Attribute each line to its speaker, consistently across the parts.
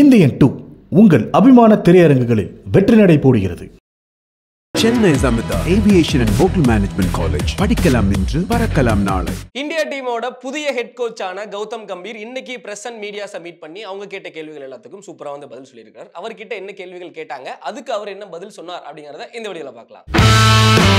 Speaker 1: Indian two உங்கள் அபிமான திரையரங்குகளில் வெற்றி நடை போடுகிறது சென்னை சமிதா aviation and hotel management college படிக்கலாம் என்று பறக்கலாம் நாளை இந்தியா டீமோட புதிய ஹெட் கோச்சான கௌதம் கம்பீர் இன்னைக்கு பிரஸ் அண்ட் மீடியா சப்மிட் பண்ணி அவங்க கேட்ட கேள்விகள் எல்லாத்துக்கும் சூப்பராக வந்து பதில் சொல்லியிருக்காரு அவர்கிட்ட என்ன கேள்விகள் கேட்டாங்க அதுக்கு அவர் என்ன பதில் சொன்னார் அப்படிங்கிறத இந்த வழியில் பார்க்கலாம்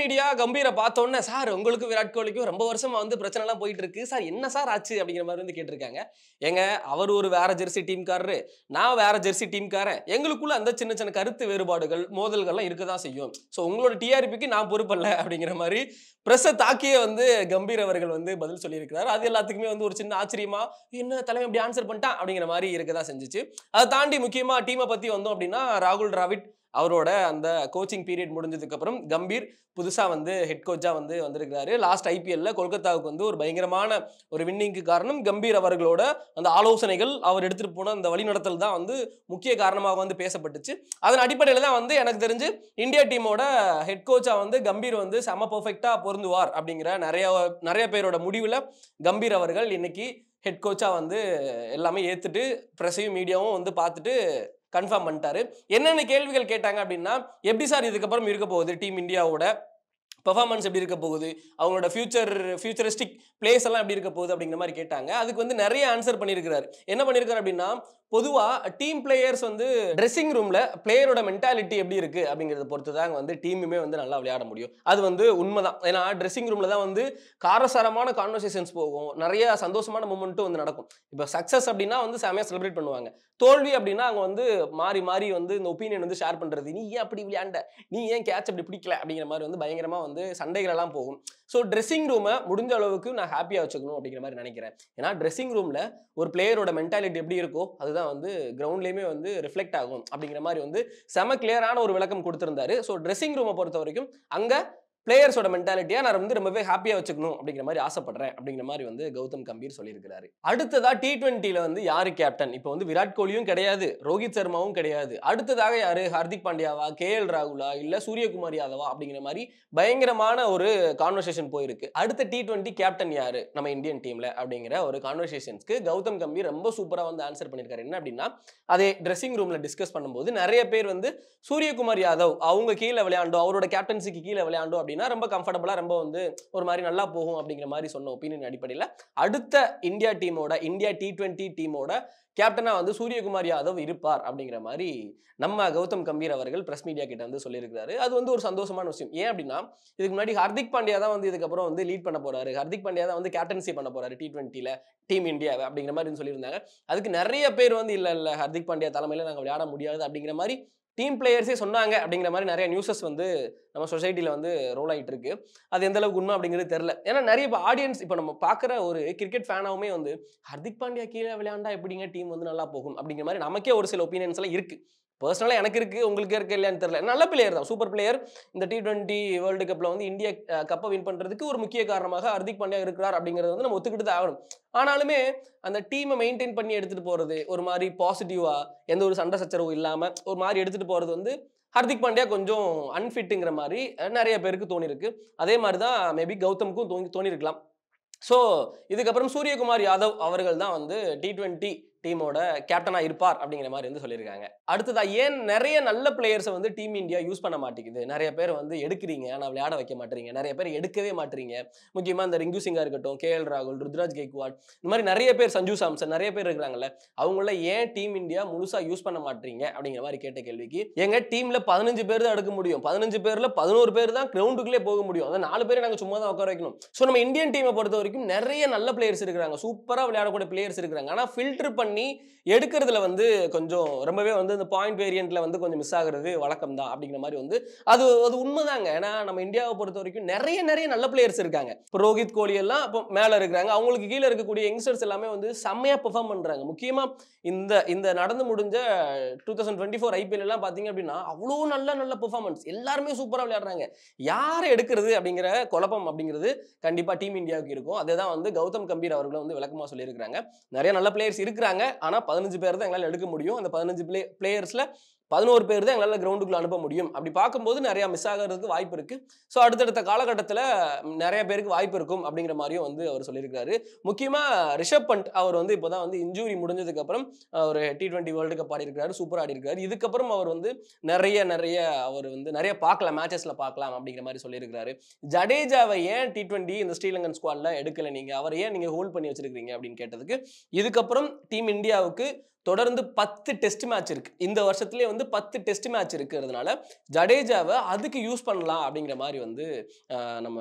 Speaker 1: மீடியா கம்பீரை பார்த்தோன்னே சார் உங்களுக்கு விராட் கோலிக்கும் ரொம்ப வருஷமாக வந்து பிரச்சனைலாம் போயிட்டு இருக்கு சார் என்ன சார் ஆச்சு அப்படிங்கிற மாதிரி வந்து கேட்டிருக்காங்க ஏங்க அவர் ஒரு வேற ஜெர்சி டீம்காரரு நான் வேற ஜெர்சி டீம்காரன் எங்களுக்குள்ள அந்த சின்ன சின்ன கருத்து வேறுபாடுகள் மோதல்கள்லாம் இருக்க தான் செய்யும் ஸோ உங்களோட டிஆர்பிக்கு நான் பொறுப்பல்ல அப்படிங்கிற மாதிரி பிரஸ்ஸை தாக்கியே வந்து கம்பீர் அவர்கள் வந்து பதில் சொல்லியிருக்கிறார் அது எல்லாத்துக்குமே வந்து ஒரு சின்ன ஆச்சரியமா என்ன தலைமை அப்படி ஆன்சர் பண்ணிட்டான் அப்படிங்கிற மாதிரி இருக்க தான் செஞ்சிச்சு அதை தாண்டி முக்கியமாக டீமை பற்றி வந்தோம் அப்படின்னா ராகுல் டிராவிட் அவரோட அந்த கோச்சிங் பீரியட் முடிஞ்சதுக்கப்புறம் கம்பீர் புதுசாக வந்து ஹெட் கோச்சாக வந்து வந்திருக்கிறாரு லாஸ்ட் ஐபிஎல்ல கொல்கத்தாவுக்கு வந்து ஒரு பயங்கரமான ஒரு வின்னிங்க்கு காரணம் கம்பீர் அவர்களோட அந்த ஆலோசனைகள் அவர் எடுத்துகிட்டு போன அந்த வழிநடத்தல் தான் வந்து முக்கிய காரணமாக வந்து பேசப்பட்டுச்சு அதன் அடிப்படையில் தான் வந்து எனக்கு தெரிஞ்சு இந்தியா டீமோட ஹெட் கோச்சாக வந்து கம்பீர் வந்து செம பர்ஃபெக்டாக பொருந்துவார் அப்படிங்கிற நிறைய நிறைய பேரோட முடிவில் கம்பீர் அவர்கள் இன்னைக்கு ஹெட் கோச்சாக வந்து எல்லாமே ஏற்றுட்டு ப்ரெஸ்ஸையும் மீடியாவும் வந்து பார்த்துட்டு கன்ஃபார்ம் பண்ணிட்டாரு என்னென்ன கேள்விகள் கேட்டாங்க அப்படின்னா எப்படி சார் இதுக்கப்புறம் இருக்க போகுது டீம் இந்தியாவோட பெர்ஃபார்மன்ஸ் எப்படி இருக்க போகுது அவங்களோட ஃபியூச்சர் ஃபியூச்சரிஸ்டிக் பிளேஸ் எல்லாம் எப்படி இருக்க போகுது அப்படிங்கிற மாதிரி கேட்டாங்க அதுக்கு வந்து நிறைய ஆன்சர் பண்ணியிருக்கிறார் என்ன பண்ணியிருக்காரு அப்படின்னா பொதுவாக டீம் பிளேயர்ஸ் வந்து ட்ரெஸ்ஸிங் ரூமில் பிளேயரோட மென்டாலிட்டி எப்படி இருக்குது அப்படிங்கிறத பொறுத்து தான் வந்து டீமுமே வந்து நல்லா விளையாட முடியும் அது வந்து உண்மை தான் ஏன்னா ட்ரெஸ்ஸிங் ரூமில் தான் வந்து காரசாரமான கான்வர்சேஷன்ஸ் போகும் நிறைய சந்தோஷமான மூமெண்ட்டும் வந்து நடக்கும் இப்போ சக்ஸஸ் அப்படின்னா வந்து செமையாக செலிப்ரேட் பண்ணுவாங்க தோல்வி அப்படின்னா அவங்க வந்து மாறி மாறி வந்து இந்த ஒப்பீனியன் வந்து ஷேர் பண்ணுறது நீ ஏன் அப்படி விளையாண்ட நீ ஏன் கேட்ச் அப்படி பிடிக்கல அப்படிங்கிற மாதிரி வந்து பயங்கரமாக வந்து சண்டைகள் எல்லாம் போகும் ஸோ ட்ரெஸ்ஸிங் ரூமை முடிஞ்ச அளவுக்கு நான் ஹாப்பியாக வச்சுக்கணும் அப்படிங்கிற மாதிரி நினைக்கிறேன் ஏன்னா ட்ரெஸ்ஸிங் ரூமில் ஒரு பிளேயரோட மென்டாலிட்டி எப்படி இருக்கோ அதுதான் வந்து கிரவுண்ட்லேயுமே வந்து ரிஃப்ளெக்ட் ஆகும் அப்படிங்கிற மாதிரி வந்து செம கிளியரான ஒரு விளக்கம் கொடுத்துருந்தாரு ஸோ ட்ரெஸ்ஸிங் ரூமை பொறுத்த வரைக்கும் அங்கே பிளேயர்ஸோட மென்டாலிட்டியா நான் வந்து ரொம்பவே ஹாப்பியாக வச்சுக்கணும் அப்படிங்கிற மாதிரி ஆசைப்படுறேன் அப்படிங்கிற மாதிரி வந்து கௌதம் கம்பீர் சொல்லியிருக்கிறாரு அடுத்ததாக டி டுவெண்ட்டில வந்து யாரு கேப்டன் இப்போ வந்து விராட் கோலியும் கிடையாது ரோஹித் சர்மாவும் கிடையாது அடுத்ததாக யார் ஹர்திக் பாண்டியாவா கே எல் ராகுலா இல்லை சூரியகுமார் யாதவா அப்படிங்கிற மாதிரி பயங்கரமான ஒரு கான்வர்சேஷன் போயிருக்கு அடுத்த டி டுவெண்ட்டி கேப்டன் யார் நம்ம இந்தியன் டீமில் அப்படிங்கிற ஒரு கான்வர்சேஷன்ஸ்க்கு கௌதம் கம்பீர் ரொம்ப சூப்பராக வந்து ஆன்சர் பண்ணியிருக்காரு என்ன அப்படின்னா அதே ட்ரெஸ்ஸிங் ரூமில் டிஸ்கஸ் பண்ணும்போது நிறைய பேர் வந்து சூரியகுமார் யாதவ் அவங்க கீழே விளையாண்டோ அவரோட கேப்டன்சிக்கு கீழே விளையாண்டோ அப்படின்னா ரொம்ப கம்ஃபர்டபுளாக ரொம்ப வந்து ஒரு மாதிரி நல்லா போகும் அப்படிங்கிற மாதிரி சொன்ன ஒப்பீனியன் அடிப்படையில் அடுத்த இந்தியா டீமோட இந்தியா டி ட்வெண்ட்டி டீமோட கேப்டனாக வந்து சூரியகுமார் யாதவ் இருப்பார் அப்படிங்கிற மாதிரி நம்ம கௌதம் கம்பீர் அவர்கள் பிரஸ் மீடியா கிட்ட வந்து சொல்லியிருக்கிறாரு அது வந்து ஒரு சந்தோஷமான விஷயம் ஏன் அப்படின்னா இதுக்கு முன்னாடி ஹர்திக் பாண்டியா தான் வந்து இதுக்கப்புறம் வந்து லீட் பண்ண போறாரு ஹர்திக் பாண்டியா தான் வந்து கேப்டன்சி பண்ண போறாரு டி டுவெண்ட்டியில் டீம் இந்தியாவை அப்படிங்கிற மாதிரி சொல்லியிருந்தாங்க அதுக்கு நிறைய பேர் வந்து இல்லை இல்லை ஹர்திக் பாண்டியா தலைமையில் நாங்கள் விளையாட முடியாது அப்படிங்கிற மாதிரி டீம் பிளேயர்ஸே சொன்னாங்க அப்படிங்கிற மாதிரி நிறைய நியூஸஸ் வந்து நம்ம சொசைட்டியில் வந்து ரோல் ஆகிட்டு இருக்கு அது எந்த அளவுக்கு உண்மை அப்படிங்கிறது தெரில ஏன்னா நிறைய இப்போ ஆடியன்ஸ் இப்போ நம்ம பார்க்குற ஒரு கிரிக்கெட் ஃபேனாகவுமே வந்து ஹர்திக் பாண்டியா கீழே விளையாண்டா எப்படிங்க டீம் வந்து நல்லா போகும் அப்படிங்கிற மாதிரி நமக்கே ஒரு சில ஒப்பீனியன்ஸ் எல்லாம் இருக்குது பர்சனலாக எனக்கு இருக்குது உங்களுக்கு இருக்க இல்லையான்னு தெரியல நல்ல பிளேயர் தான் சூப்பர் பிளேயர் இந்த டி டுவெண்ட்டி வேர்ல்டு கப்பில் வந்து இந்திய கப்பை வின் பண்ணுறதுக்கு ஒரு முக்கிய காரணமாக ஹர்திக் பாண்டியா இருக்கிறார் அப்படிங்கிறது வந்து நம்ம ஒத்துக்கிட்டு தான் ஆகணும் ஆனாலுமே அந்த டீமை மெயின்டைன் பண்ணி எடுத்துகிட்டு போகிறது ஒரு மாதிரி பாசிட்டிவாக எந்த ஒரு சண்டை சச்சரவும் இல்லாமல் ஒரு மாதிரி எடுத்துகிட்டு போகிறது வந்து ஹர்திக் பாண்டியா கொஞ்சம் அன்ஃபிட்டுங்கிற மாதிரி நிறைய பேருக்கு தோணிருக்கு அதே மாதிரி தான் மேபி கௌதமுக்கும் தோணி தோணிருக்கலாம் ஸோ இதுக்கப்புறம் சூரியகுமார் யாதவ் அவர்கள் தான் வந்து டி ட்வெண்ட்டி டீமோட கேப்டனாக இருப்பார் அப்படிங்கிற மாதிரி வந்து சொல்லியிருக்காங்க அடுத்ததா ஏன் நிறைய நல்ல பிளேயர்ஸை வந்து டீம் இந்தியா யூஸ் பண்ண மாட்டேங்குது நிறைய பேர் வந்து எடுக்கிறீங்க ஆனால் விளையாட வைக்க மாட்டேறீங்க நிறைய பேர் எடுக்கவே மாட்டீங்க முக்கியமாக இந்த ரிங்கு சிங்காக இருக்கட்டும் கே எல் ராகுல் ருத்ராஜ் கெய்க்வாட் இந்த மாதிரி நிறைய பேர் சஞ்சு சாம்சன் நிறைய பேர் இருக்கிறாங்கல்ல அவங்கள ஏன் டீம் இந்தியா முழுசாக யூஸ் பண்ண மாட்டீங்க அப்படிங்கிற மாதிரி கேட்ட கேள்விக்கு எங்க டீமில் பதினஞ்சு பேர் தான் எடுக்க முடியும் பதினஞ்சு பேரில் பதினோரு பேர் தான் கிரவுண்டுக்குள்ளே போக முடியும் அதை நாலு பேர் நாங்கள் சும்மா தான் உட்கார வைக்கணும் ஸோ நம்ம இந்தியன் டீமை பொறுத்த வரைக்கும் நிறைய நல்ல பிளேயர்ஸ் இருக்கிறாங்க சூப்பராக விளையாடக்கூடிய பிளேயர்ஸ் இருக்கிறாங்க ஆனால் ஃபில்டர் பண்ணி பண்ணி எடுக்கிறதுல வந்து கொஞ்சம் ரொம்பவே வந்து இந்த பாயிண்ட் வேரியண்ட்ல வந்து கொஞ்சம் மிஸ் ஆகுறது வழக்கம் தான் அப்படிங்கிற மாதிரி வந்து அது அது உண்மைதாங்க ஏன்னா நம்ம இந்தியாவை பொறுத்த வரைக்கும் நிறைய நிறைய நல்ல பிளேயர்ஸ் இருக்காங்க இப்போ ரோஹித் கோலி எல்லாம் இப்போ மேலே இருக்கிறாங்க அவங்களுக்கு கீழே இருக்கக்கூடிய யங்ஸ்டர்ஸ் எல்லாமே வந்து செம்மையாக பெர்ஃபார்ம் பண்ணுறாங்க முக்கியமாக இந்த இந்த நடந்து முடிஞ்ச two thousand twenty four IPL எல்லாம் பார்த்தீங்க அப்படின்னா அவ்வளோ நல்ல நல்ல பெர்ஃபார்மன்ஸ் எல்லாருமே சூப்பராக விளையாடுறாங்க யாரை எடுக்கிறது அப்படிங்கிற குழப்பம் அப்படிங்கிறது கண்டிப்பாக டீம் இந்தியாவுக்கு இருக்கும் அதே தான் வந்து கௌதம் கம்பீர் அவர்களும் வந்து விளக்கமாக சொல்லியிருக்கிறாங்க நிறைய நல்ல பிளேயர்ஸ் இருக்கிறாங்க ஆனால் பதினஞ்சு பேர் தான் எங்களால் எடுக்க முடியும் அந்த பதினஞ்சு பிளே பிளேயர்ஸில் பதினோரு பேர் தான் எங்களால் கிரவுண்டுக்குள்ள அனுப்ப முடியும் அப்படி பார்க்கும்போது நிறையா மிஸ் ஆகிறதுக்கு வாய்ப்பு இருக்குது ஸோ அடுத்தடுத்த காலகட்டத்தில் நிறைய பேருக்கு வாய்ப்பு இருக்கும் அப்படிங்கிற மாதிரியும் வந்து அவர் சொல்லியிருக்காரு முக்கியமாக ரிஷப் பண்ட் அவர் வந்து இப்போ தான் வந்து இன்ஜூரி முடிஞ்சதுக்கப்புறம் ஒரு டி ட்வெண்ட்டி வேர்ல்டு கப் ஆடிருக்காரு சூப்பர் ஆடிருக்காரு இதுக்கப்புறம் அவர் வந்து நிறைய நிறைய அவர் வந்து நிறைய பார்க்கலாம் மேட்சஸில் பார்க்கலாம் அப்படிங்கிற மாதிரி சொல்லியிருக்காரு ஜடேஜாவை ஏன் டி ட்வெண்ட்டி இந்த ஸ்ரீலங்கன் ஸ்குவாடில் எடுக்கலை நீங்கள் அவரை ஏன் நீங்கள் ஹோல்ட் பண்ணி வச்சிருக்கீங்க அப்படின்னு கேட்டதுக்கு இதுக்கப்புறம் டீம் இந்தியாவுக்கு தொடர்ந்து பத்து டெஸ்ட் மேட்ச் இருக்கு இந்த வருஷத்துலயே வந்து பத்து டெஸ்ட் மேட்ச் இருக்கிறதுனால ஜடேஜாவை அதுக்கு யூஸ் பண்ணலாம் அப்படிங்கிற மாதிரி வந்து நம்ம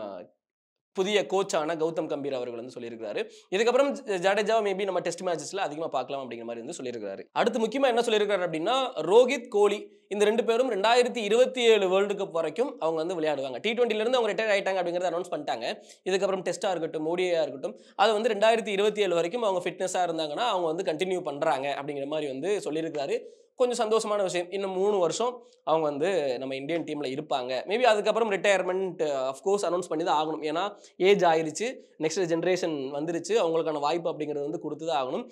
Speaker 1: புதிய கோச்சான கௌதம் கம்பீர் அவர்கள் வந்து சொல்லியிருக்காரு இதுக்கப்புறம் ஜடேஜா மேபி நம்ம டெஸ்ட் மேட்சஸ்ல அதிகமாக பார்க்கலாம் அப்படிங்கிற மாதிரி வந்து சொல்லியிருக்காரு அடுத்து முக்கியமாக என்ன சொல்லியிருக்காரு அப்படின்னா ரோஹித் கோலி இந்த ரெண்டு பேரும் ரெண்டாயிரத்தி இருபத்தி ஏழு வேர்ல்டு கப் வரைக்கும் அவங்க வந்து விளையாடுவாங்க டி டுவெண்ட்டிலிருந்து அவங்க ரிட்டையர் ஆகிட்டாங்க அப்படிங்கிறத அனௌன்ஸ் பண்ணிட்டாங்க இதுக்கப்புறம் டெஸ்ட்டாக இருக்கட்டும் மோடியாக இருக்கட்டும் அது வந்து ரெண்டாயிரத்தி இருபத்தி ஏழு வரைக்கும் அவங்க ஃபிட்னஸாக இருந்தாங்கன்னா அவங்க வந்து கண்டினியூ பண்ணுறாங்க அப்படிங்கிற மாதிரி வந்து சொல்லியிருக்காரு கொஞ்சம் சந்தோஷமான விஷயம் இன்னும் மூணு வருஷம் அவங்க வந்து நம்ம இந்தியன் டீமில் இருப்பாங்க மேபி அதுக்கப்புறம் ரிட்டையர்மெண்ட் அஃப்கோர்ஸ் அனௌன்ஸ் பண்ணி தான் ஆகணும் ஏன்னா ஏஜ் ஆயிடுச்சு நெக்ஸ்ட் ஜென்ரேஷன் வந்துருச்சு அவங்களுக்கான வாய்ப்பு அப்படிங்கிறது வந்து கொடுத்து தான் ஆகணும்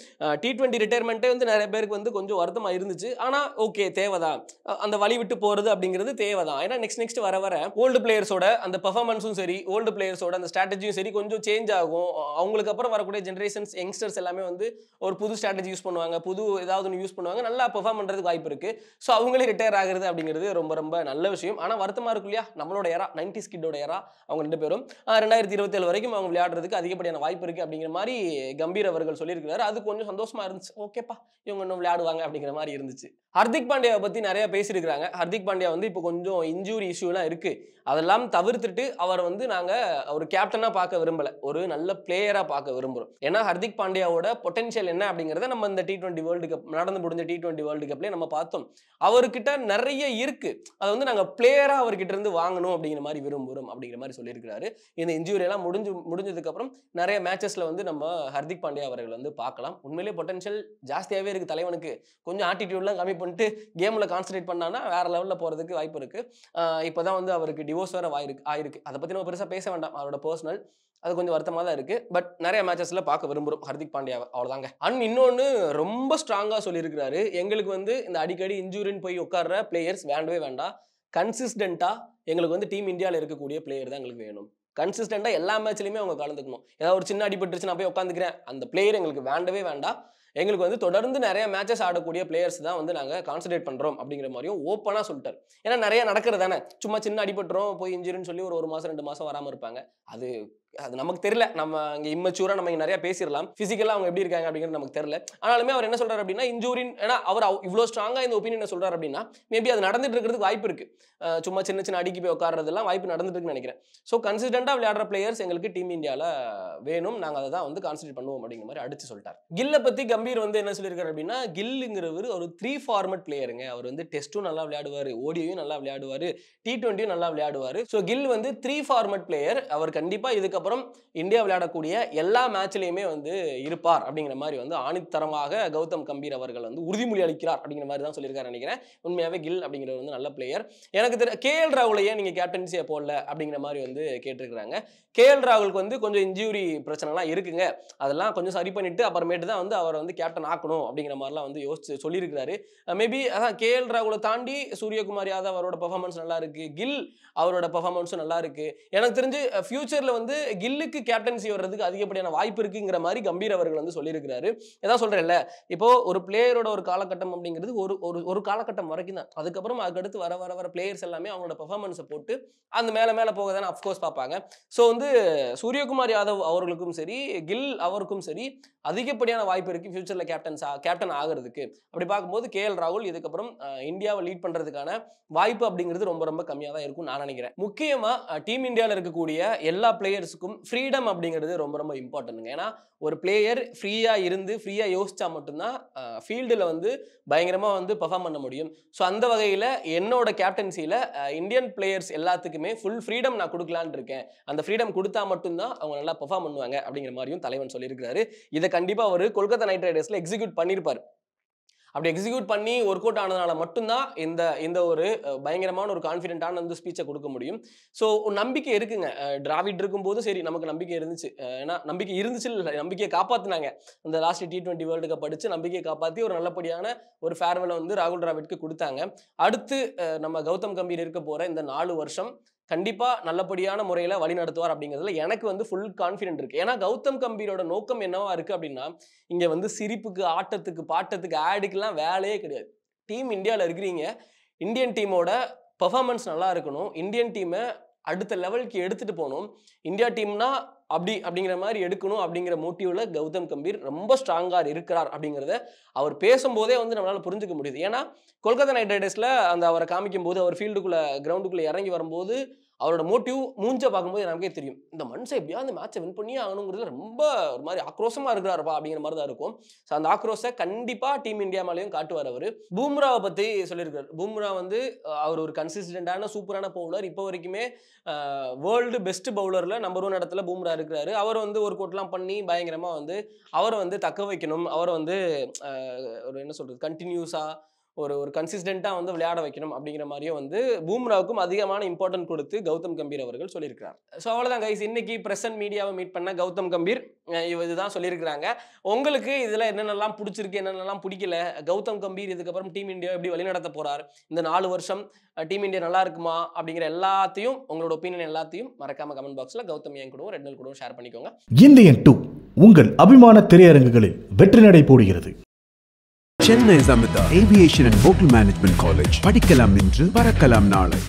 Speaker 1: டி ட்வெண்ட்டி ரிட்டையர்மெண்ட்டே வந்து நிறைய பேருக்கு வந்து கொஞ்சம் வருத்தமாக இருந்துச்சு ஆனால் ஓகே தேவைதான் அந்த வழி விட்டு போகிறது அப்படிங்கிறது தேவைதான் ஏன்னா நெக்ஸ்ட் நெக்ஸ்ட் வர வர ஓல்டு பிளேயர்ஸோட அந்த பெர்ஃபார்மன்ஸும் சரி ஓல்டு பிளேயர்ஸோட அந்த ஸ்ட்ராட்டஜியும் சரி கொஞ்சம் சேஞ்ச் ஆகும் அவங்களுக்கு அப்புறம் வரக்கூடிய ஜென்ரேஷன்ஸ் யங்ஸ்டர்ஸ் எல்லாமே வந்து ஒரு புது ஸ்ட்ராட்டஜி யூஸ் பண்ணுவாங்க புது ஏதாவது ஒன்று யூஸ் பண்ணுவாங்க நல்லா பர்ஃபார்ம் பண்ணுறது மாறதுக்கு வாய்ப்பு இருக்கு ஸோ அவங்களே ரிட்டையர் ஆகிறது அப்படிங்கிறது ரொம்ப ரொம்ப நல்ல விஷயம் ஆனால் வருத்தமாக இருக்கும் இல்லையா நம்மளோட ஏரா நைன்டி ஸ்கிட்டோட ஏரா அவங்க ரெண்டு பேரும் ரெண்டாயிரத்தி இருபத்தேழு வரைக்கும் அவங்க விளையாடுறதுக்கு அதிகப்படியான வாய்ப்பு இருக்கு அப்படிங்கிற மாதிரி கம்பீர் அவர்கள் சொல்லியிருக்கிறாரு அது கொஞ்சம் சந்தோஷமா இருந்துச்சு ஓகேப்பா இவங்க இன்னும் விளையாடுவாங்க அப்படிங்கிற மாதிரி இருந்துச்சு ஹர்திக் பாண்டியாவை பத்தி நிறைய பேசியிருக்கிறாங்க ஹர்திக் பாண்டியா வந்து இப்போ கொஞ்சம் இன்ஜூரி இஷ்யூலாம் இருக்கு அதெல்லாம் தவிர்த்துட்டு அவரை வந்து நாங்க ஒரு கேப்டனா பார்க்க விரும்பல ஒரு நல்ல பிளேயரா பார்க்க விரும்புறோம் ஏன்னா ஹர்திக் பாண்டியாவோட பொட்டன்ஷியல் என்ன அப்படிங்கிறத நம்ம இந்த டி டுவெண்ட்டி வேர்ல்டு கப் நடந்து முடிஞ்ச டி டுவெண்ட்டி வேர்ல்டு கப்ல ஏற்கனவே நம்ம பார்த்தோம் அவர்கிட்ட நிறைய இருக்கு அதை வந்து நாங்கள் பிளேயராக அவர்கிட்ட இருந்து வாங்கணும் அப்படிங்கிற மாதிரி விரும்புகிறோம் அப்படிங்கிற மாதிரி சொல்லியிருக்கிறாரு இந்த இன்ஜுரி எல்லாம் முடிஞ்சு முடிஞ்சதுக்கப்புறம் நிறைய மேட்சஸில் வந்து நம்ம ஹர்திக் பாண்டியா அவர்கள் வந்து பார்க்கலாம் உண்மையிலே பொட்டன்ஷியல் ஜாஸ்தியாகவே இருக்குது தலைவனுக்கு கொஞ்சம் ஆட்டிடியூட்லாம் கம்மி பண்ணிட்டு கேமில் கான்சன்ட்ரேட் பண்ணான்னா வேறு லெவலில் போகிறதுக்கு வாய்ப்பு இருக்குது இப்போ தான் வந்து அவருக்கு டிவோர்ஸ் வேறு ஆயிருக்கு ஆயிருக்கு அதை பற்றி நம்ம பெருசாக பேச வேண்டாம் அவரோட பர்சனல் அது கொஞ்சம் வருத்தமாக தான் இருக்குது பட் நிறைய மேட்சஸில் பார்க்க விரும்புகிறோம் ஹர்திக் பாண்டியா அவ்வளோதாங்க அண்ட் இன்னொன்று ரொம்ப ஸ்ட்ராங்காக சொல்லியிருக்கிறாரு எங்களுக்கு வந்து வந்து இந்த அடிக்கடி இன்ஜூரின்னு போய் உட்கார்ற பிளேயர்ஸ் வேண்டவே வேண்டாம் கன்சிஸ்டண்டா எங்களுக்கு வந்து டீம் இந்தியாவில் இருக்கக்கூடிய பிளேயர் தான் எங்களுக்கு வேணும் கன்சிஸ்டண்டா எல்லா மேட்ச்லயுமே அவங்க கலந்துக்கணும் ஏதாவது ஒரு சின்ன அடிபட்டுருச்சு நான் போய் உட்காந்துக்கிறேன் அந்த பிளேயர் எங்களுக்கு வேண்டவே வேண்டாம் எங்களுக்கு வந்து தொடர்ந்து நிறைய மேட்சஸ் ஆடக்கூடிய பிளேயர்ஸ் தான் வந்து நாங்கள் கான்சன்ட்ரேட் பண்ணுறோம் அப்படிங்கிற மாதிரியும் ஓப்பனாக சொல்லிட்டார் ஏன்னா நிறைய நடக்கிறது தானே சும்மா சின்ன அடிபட்டுறோம் போய் இன்ஜுரின்னு சொல்லி ஒரு ஒரு மாதம் ரெண்டு மாதம் வராமல் இருப்பாங்க அது அது நமக்கு தெரியல நம்ம இங்கே இம்மச்சூராக நம்ம இங்கே நிறைய பேசிடலாம் ஃபிசிக்கலாக அவங்க எப்படி இருக்காங்க அப்படிங்கிறது நமக்கு தெரியல ஆனாலுமே அவர் என்ன சொல்கிறார் அப்படின்னா இன்ஜூரின் ஏன்னா அவர் இவ்வளோ ஸ்ட்ராங்காக இந்த ஒப்பீனியனை சொல்கிறார் அப்படின்னா மேபி அது நடந்துட்டு இருக்கிறதுக்கு வாய்ப்பு இருக்குது சும்மா சின்ன சின்ன அடிக்கு போய் உட்காரதெல்லாம் வாய்ப்பு நடந்துட்டு இருக்குன்னு நினைக்கிறேன் ஸோ கன்சிஸ்டண்டாக விளையாடுற பிளேயர்ஸ் எங்களுக்கு டீம் இந்தியாவில் வேணும் நாங்கள் அதை தான் வந்து கான்சன்ட்ரேட் பண்ணுவோம் அப்படிங்கிற மாதிரி அடிச்சு சொல்லிட்டார் கில்லை பற்றி கம்பி கம்பீர் வந்து என்ன சொல்லியிருக்காரு அப்படின்னா கில்லுங்கிறவர் ஒரு த்ரீ ஃபார்மட் பிளேயருங்க அவர் வந்து டெஸ்ட்டும் நல்லா விளையாடுவார் ஓடியும் நல்லா விளையாடுவார் டி ட்வெண்ட்டியும் நல்லா விளையாடுவார் ஸோ கில் வந்து த்ரீ ஃபார்மட் பிளேயர் அவர் கண்டிப்பாக இதுக்கப்புறம் இந்தியா விளையாடக்கூடிய எல்லா மேட்ச்லேயுமே வந்து இருப்பார் அப்படிங்கிற மாதிரி வந்து ஆணித்தரமாக கௌதம் கம்பீர் அவர்கள் வந்து உறுதிமொழி அளிக்கிறார் அப்படிங்கிற மாதிரி தான் சொல்லியிருக்காரு நினைக்கிறேன் உண்மையாகவே கில் அப்படிங்கிறவர் வந்து நல்ல பிளேயர் எனக்கு தெரிய கே எல் ராகுலையே நீங்கள் கேப்டன்சியை போடல அப்படிங்கிற மாதிரி வந்து கேட்டிருக்கிறாங்க கே எல் ராகுலுக்கு வந்து கொஞ்சம் இன்ஜூரி பிரச்சனைலாம் இருக்குங்க அதெல்லாம் கொஞ்சம் சரி பண்ணிட்டு அப்புறமேட்டு தான் வந்து அவர் வந்து கேப்டன் ஆக்கணும் அப்படிங்கிற மாதிரிலாம் வந்து யோசிச்சு சொல்லியிருக்கிறாரு மேபி அதான் கே எல் ராகுலை தாண்டி சூரியகுமார் யாதவ் அவரோட பர்ஃபார்மன்ஸ் நல்லா இருக்கு கில் அவரோட பர்ஃபார்மன்ஸும் நல்லா இருக்கு எனக்கு தெரிஞ்சு ஃபியூச்சர்ல வந்து கில்லுக்கு கேப்டன்சி வர்றதுக்கு அதிகப்படியான வாய்ப்பு இருக்குங்கிற மாதிரி கம்பீர் அவர்கள் வந்து சொல்லியிருக்கிறாரு ஏதாவது சொல்கிறேன்ல இப்போ ஒரு பிளேயரோட ஒரு காலகட்டம் அப்படிங்கிறது ஒரு ஒரு ஒரு காலகட்டம் வரைக்கும் தான் அதுக்கப்புறம் அதுக்கடுத்து வர வர வர பிளேயர்ஸ் எல்லாமே அவங்களோட பர்ஃபார்மன்ஸை போட்டு அந்த மேலே மேலே போக தானே அஃப்கோர்ஸ் பார்ப்பாங்க ஸோ வந்து சூரியகுமார் யாதவ் அவர்களுக்கும் சரி கில் அவருக்கும் சரி அதிகப்படியான வாய்ப்பு இருக்குது ஃபியூச்சரில் கேப்டன்ஸ் கேப்டன் ஆகிறதுக்கு அப்படி பார்க்கும்போது கே எல் ராகுல் இதுக்கப்புறம் இந்தியாவை லீட் பண்ணுறதுக்கான வாய்ப்பு அப்படிங்கிறது ரொம்ப ரொம்ப கம்மியாக தான் இருக்கும் நான் நினைக்கிறேன் முக்கியமாக டீம் இந்தியாவில் இருக்கக்கூடிய எல்லா பிளேயர்ஸுக்கும் ஃப்ரீடம் அப்படிங்கிறது ரொம்ப ரொம்ப இம்பார்ட்டன்ட்டுங்க ஏன்னா ஒரு பிளேயர் ஃப்ரீயாக இருந்து ஃப்ரீயாக யோசித்தா மட்டும்தான் ஃபீல்டில் வந்து பயங்கரமாக வந்து பர்ஃபார்ம் பண்ண முடியும் ஸோ அந்த வகையில் என்னோட கேப்டன்சியில் இந்தியன் பிளேயர்ஸ் எல்லாத்துக்குமே ஃபுல் ஃப்ரீடம் நான் கொடுக்கலான் இருக்கேன் அந்த ஃப்ரீடம் கொடுத்தா மட்டும்தான் அவங்க நல்லா பர்ஃபார்ம் பண்ணுவாங்க அப்படிங்கிற மாதிரியும் தலைவன் சொல்லியிருக்கிறாரு இதை கண்டிப்பாக அவர் கொல்கத்தா நைட் ரைடர்ஸில் எக்ஸிக்யூட் பண்ணியிருப்பார் அப்படி எக்ஸிக்யூட் பண்ணி ஒர்க் அவுட் ஆனதுனால மட்டும்தான் இந்த இந்த ஒரு பயங்கரமான ஒரு கான்ஃபிடென்ட்டான வந்து ஸ்பீச்சை கொடுக்க முடியும் ஸோ நம்பிக்கை இருக்குங்க டிராவிட் இருக்கும்போது சரி நமக்கு நம்பிக்கை இருந்துச்சு ஏன்னா நம்பிக்கை இருந்துச்சு இல்லை நம்பிக்கையை காப்பாற்றினாங்க அந்த last T twenty world cup அடிச்சு நம்பிக்கையை காப்பாற்றி ஒரு நல்லபடியான ஒரு ஃபேர்வெலை வந்து ராகுல் டிராவிட்க்கு கொடுத்தாங்க அடுத்து நம்ம கௌதம் கம்பீர் இருக்க போகிற இந்த நாலு வருஷம் கண்டிப்பாக நல்லபடியான முறையில் வழி நடத்துவார் அப்படிங்கிறதுல எனக்கு வந்து ஃபுல் கான்ஃபிடென்ட் இருக்குது ஏன்னா கௌதம் கம்பீரோட நோக்கம் என்னவா இருக்குது அப்படின்னா இங்கே வந்து சிரிப்புக்கு ஆட்டத்துக்கு பாட்டத்துக்கு ஆடுக்கெல்லாம் வேலையே கிடையாது டீம் இந்தியாவில் இருக்கிறீங்க இந்தியன் டீமோட பர்ஃபார்மன்ஸ் நல்லா இருக்கணும் இந்தியன் டீமை அடுத்த லெவலுக்கு எடுத்துகிட்டு போகணும் இந்தியா டீம்னா அப்படி அப்படிங்கிற மாதிரி எடுக்கணும் அப்படிங்கிற மோட்டிவ்ல கௌதம் கம்பீர் ரொம்ப ஸ்ட்ராங்கா இருக்கிறார் அப்படிங்கிறத அவர் பேசும்போதே வந்து நம்மளால புரிஞ்சுக்க முடியுது ஏன்னா கொல்கத்தா நைட் ரைடர்ஸ்ல அந்த அவரை காமிக்கும் போது அவர் ஃபீல்டுக்குள்ள கிரவுண்டுக்குள்ள இறங்கி வரும்போது அவரோட மோட்டிவ் மூஞ்ச பார்க்கும்போது நமக்கே தெரியும் இந்த மனுஷன் எப்படியா அந்த மேட்சை வின் பண்ணியே ஆகணுங்கிறது ரொம்ப ஒரு மாதிரி ஆக்ரோஷமாக இருக்கிறாருப்பா அப்படிங்கிற மாதிரி தான் இருக்கும் ஸோ அந்த ஆக்ரோஷை கண்டிப்பாக டீம் இந்தியா மேலேயும் காட்டுவார் அவர் பூம்ராவை பற்றி சொல்லியிருக்காரு பூம்ரா வந்து அவர் ஒரு கன்சிஸ்டண்டான சூப்பரான பவுலர் இப்போ வரைக்குமே வேர்ல்டு பெஸ்ட் பவுலரில் நம்பர் ஒன் இடத்துல பூம்ரா இருக்கிறாரு அவர் வந்து ஒரு கோட்லாம் பண்ணி பயங்கரமாக வந்து அவரை வந்து தக்க வைக்கணும் அவரை வந்து ஒரு என்ன சொல்கிறது கண்டினியூஸாக ஒரு ஒரு கன்சிஸ்டண்ட்டாக வந்து விளையாட வைக்கணும் அப்படிங்கிற மாதிரியும் வந்து பூம்ராவுக்கும் அதிகமான இம்பார்ட்டன்ட் கொடுத்து கௌதம் கம்பீர் அவர்கள் சொல்லியிருக்கிறார் ஸோ அவ்வளோதான் கைஸ் இன்னைக்கு பிரசன்ட் மீடியாவை மீட் பண்ண கௌதம் கம்பீர் இதுதான் சொல்லியிருக்கிறாங்க உங்களுக்கு இதில் என்னென்னலாம் பிடிச்சிருக்கு என்னென்னலாம் பிடிக்கல கௌதம் கம்பீர் இதுக்கப்புறம் டீம் இந்தியா எப்படி வழிநடத்த போகிறார் இந்த நாலு வருஷம் டீம் இந்தியா நல்லா இருக்குமா அப்படிங்கிற எல்லாத்தையும் உங்களோட ஒப்பீனியன் எல்லாத்தையும் மறக்காம கமெண்ட் பாக்ஸில் கௌதம் ஏன் கூடவும் ரெண்டு கூடவும் ஷேர் பண்ணிக்கோங்க இந்தியன் டூ உங்கள் அபிமான திரையரங்குகளில் வெற்றி நடை போடுகிறது Chennai Amrita aviation and hotel management college படிக்கலாம் இன்று பறக்கலாம் நாளை